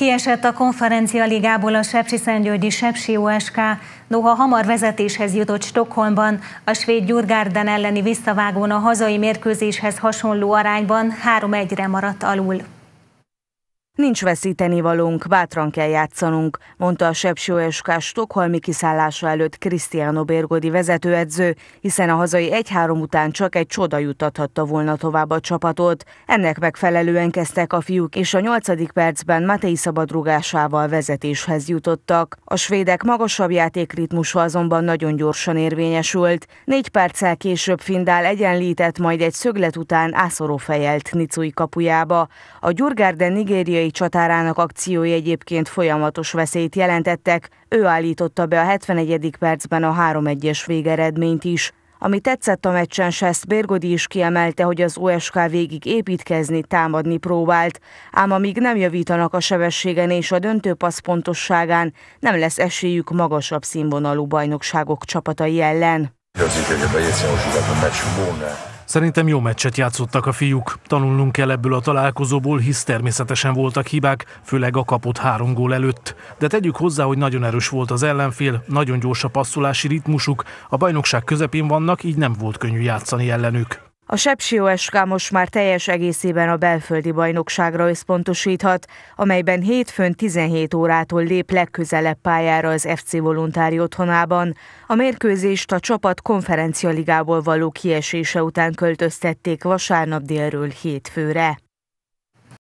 Kiesett a konferencia ligából a Szentgyörgyi Sepsi OSK, noha hamar vezetéshez jutott Stockholmban, a svéd Gyurgárden elleni visszavágón a hazai mérkőzéshez hasonló arányban 3-1-re maradt alul. Nincs veszítenivalónk, bátran kell játszanunk, mondta a SK stokholmi kiszállása előtt Cristiano Bérgodi vezetőedző, hiszen a hazai 1-3 után csak egy csoda jutathatta volna tovább a csapatot. Ennek megfelelően kezdtek a fiúk, és a 8. percben Matei szabadrugásával vezetéshez jutottak. A svédek magasabb játékritmusa azonban nagyon gyorsan érvényesült. Négy perccel később Findál egyenlített, majd egy szöglet után ászoró fejelt Nicui kapujába. A Gyurgárden nigériai szíriai csatárának akciói egyébként folyamatos veszélyt jelentettek, ő állította be a 71. percben a 3-1-es végeredményt is. Ami tetszett a meccsen, Sest Bérgodi is kiemelte, hogy az OSK végig építkezni, támadni próbált, ám amíg nem javítanak a sebességen és a döntőpassz pontosságán, nem lesz esélyük magasabb színvonalú bajnokságok csapatai ellen. Szerintem jó meccset játszottak a fiúk. Tanulnunk kell ebből a találkozóból, hisz természetesen voltak hibák, főleg a kapott három gól előtt. De tegyük hozzá, hogy nagyon erős volt az ellenfél, nagyon gyors a passzolási ritmusuk, a bajnokság közepén vannak, így nem volt könnyű játszani ellenük. A Sepsió SK most már teljes egészében a belföldi bajnokságra összpontosíthat, amelyben hétfőn 17 órától lép legközelebb pályára az FC Voluntári otthonában. A mérkőzést a csapat konferencialigából való kiesése után költöztették vasárnap délről hétfőre.